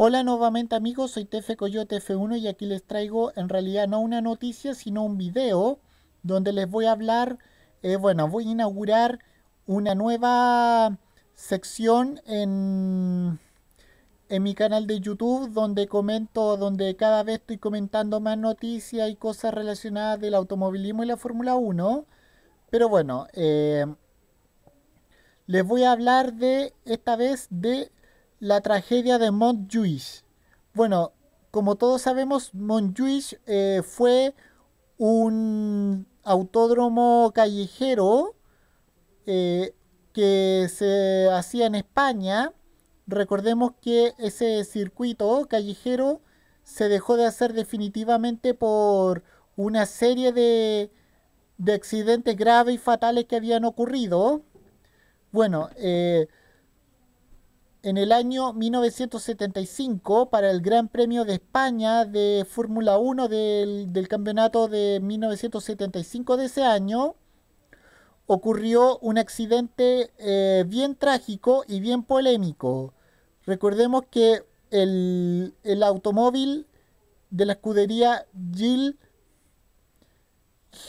Hola nuevamente amigos, soy TF Coyote F1 y aquí les traigo en realidad no una noticia sino un video donde les voy a hablar, eh, bueno, voy a inaugurar una nueva sección en, en mi canal de YouTube donde comento, donde cada vez estoy comentando más noticias y cosas relacionadas del automovilismo y la Fórmula 1. Pero bueno, eh, les voy a hablar de esta vez de la tragedia de Montjuïc. Bueno, como todos sabemos, Montjuïc eh, fue un autódromo callejero eh, que se hacía en España. Recordemos que ese circuito callejero se dejó de hacer definitivamente por una serie de, de accidentes graves y fatales que habían ocurrido. Bueno, eh, en el año 1975 para el Gran Premio de España de Fórmula 1 del, campeonato de 1975 de ese año, ocurrió un accidente eh, bien trágico y bien polémico. Recordemos que el, automóvil de la escudería Gil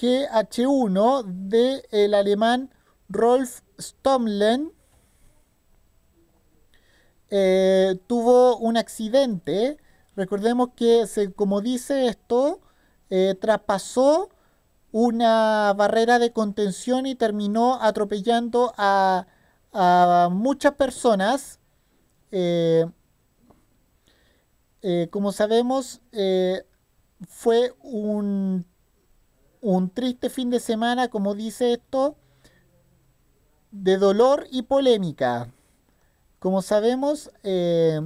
GH1 del alemán Rolf Stommelen eh, tuvo un accidente. Recordemos que, se, como dice esto, eh, traspasó una barrera de contención y terminó atropellando a, muchas personas. Eh, como sabemos, fue un triste fin de semana, como dice esto, de dolor y polémica. Como sabemos, eh,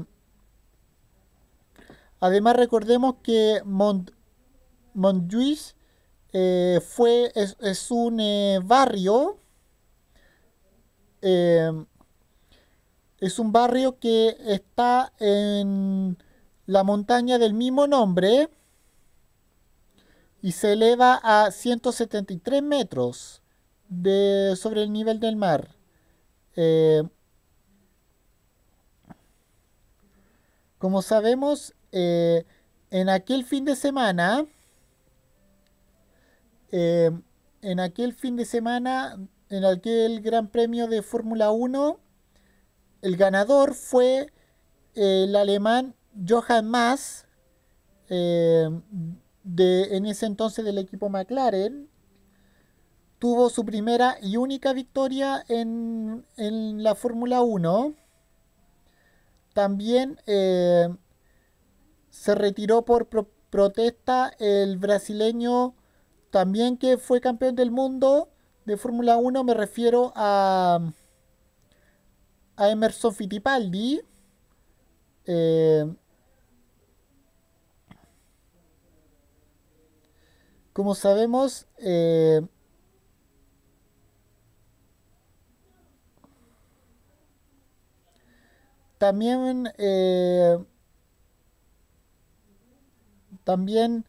además recordemos que Mont Montjuic eh, fue, es, un eh, barrio, es un barrio que está en la montaña del mismo nombre y se eleva a 173 metros sobre el nivel del mar. Como sabemos, eh, eh, en aquel fin de semana, en aquel fin de semana, en aquel Gran Premio de Fórmula 1, el ganador fue el alemán Johann Maas, eh, de, en ese entonces del equipo McLaren. Tuvo su primera y única victoria en, en la Fórmula 1. También eh, se retiró por protesta el brasileño también que fue campeón del mundo de Fórmula 1, me refiero a, a Emerson Fittipaldi. Eh, como sabemos, eh, También, eh, también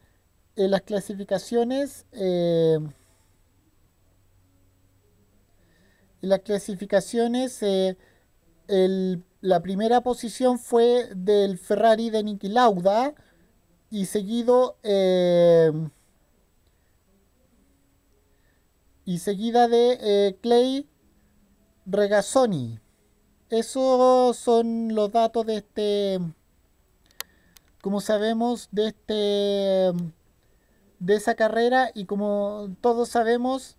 eh, las clasificaciones, eh, las clasificaciones, eh, el, la primera posición fue del Ferrari de Niki Lauda y seguido y seguida de Clay Regazzoni. Esos son los datos de este, como sabemos, de este de esa carrera y como todos sabemos,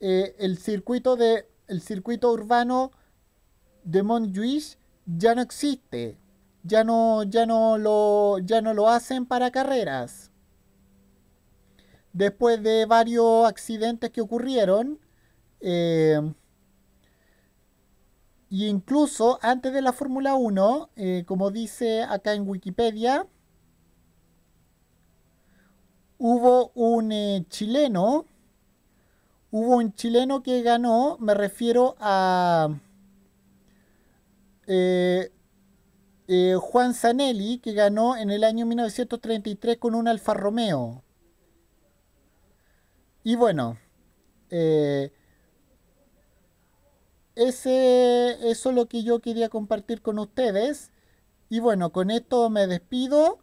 eh, el circuito de el circuito urbano de Montjuïc ya no existe. Ya no, ya no lo ya no lo hacen para carreras. Después de varios accidentes que ocurrieron, eh, y incluso antes de la Fórmula 1, eh, como dice acá en Wikipedia, hubo un eh, chileno, hubo un chileno que ganó, me refiero a eh, Juan Zanelli, que ganó en el año 1933 con un Alfa Romeo. Y bueno, eso es lo que yo quería compartir con ustedes. Y bueno, con esto me despido.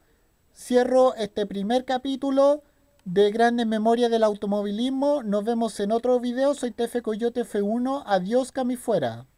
Cierro este primer capítulo de Grandes Memorias del Automovilismo. Nos vemos en otro video. Soy Tefe Coyote F1. Adiós, Cami Fuera.